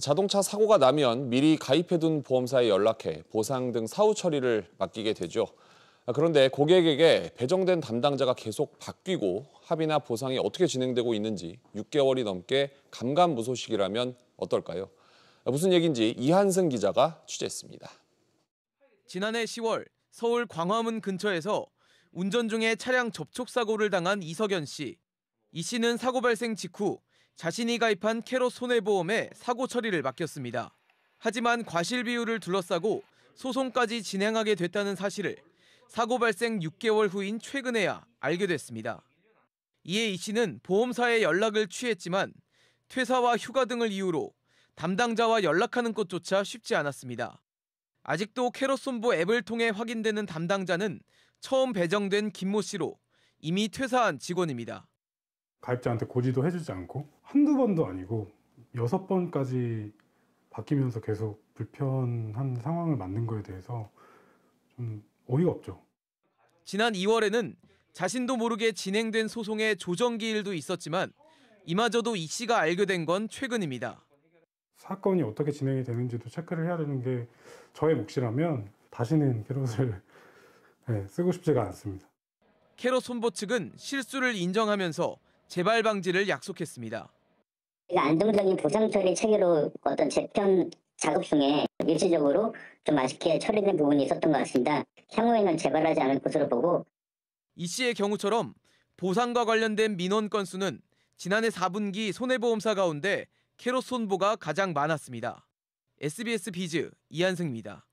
자동차 사고가 나면 미리 가입해둔 보험사에 연락해 보상 등 사후 처리를 맡기게 되죠. 그런데 고객에게 배정된 담당자가 계속 바뀌고 합의나 보상이 어떻게 진행되고 있는지 6개월이 넘게 감감무소식이라면 어떨까요? 무슨 얘기인지 이한승 기자가 취재했습니다. 지난해 10월 서울 광화문 근처에서 운전 중에 차량 접촉 사고를 당한 이석연 씨. 이 씨는 사고 발생 직후 자신이 가입한 캐롯 손해보험에 사고 처리를 맡겼습니다. 하지만 과실 비율을 둘러싸고 소송까지 진행하게 됐다는 사실을 사고 발생 6개월 후인 최근에야 알게 됐습니다. 이에 이 씨는 보험사에 연락을 취했지만 퇴사와 휴가 등을 이유로 담당자와 연락하는 것조차 쉽지 않았습니다. 아직도 캐롯손보 앱을 통해 확인되는 담당자는 처음 배정된 김모 씨로 이미 퇴사한 직원입니다. 가입자한테 고지도 해주지 않고 한두 번도 아니고 여섯 번까지 바뀌면서 계속 불편한 상황을 만든 거에 대해서 좀 어이가 없죠. 지난 2월에는 자신도 모르게 진행된 소송의 조정기일도 있었지만 이마저도 이 씨가 알게 된 건 최근입니다. 사건이 어떻게 진행이 되는지도 체크를 해야 되는 게 저의 몫이라면 다시는 캐롯을 네, 쓰고 싶지가 않습니다. 캐롯 손보 측은 실수를 인정하면서 재발 방지를 약속했습니다. 안정적인 보상 처리 체계로 어떤 재편 작업 중에 일시적으로 좀 아쉽게 처리된 부분이 있었던 것 같습니다. 향후에는 재발하지 않을 것으로 보고 이 씨의 경우처럼 보상과 관련된 민원 건수는 지난해 4분기 손해보험사 가운데 캐롯 손보가 가장 많았습니다. SBS 비즈 이한승입니다.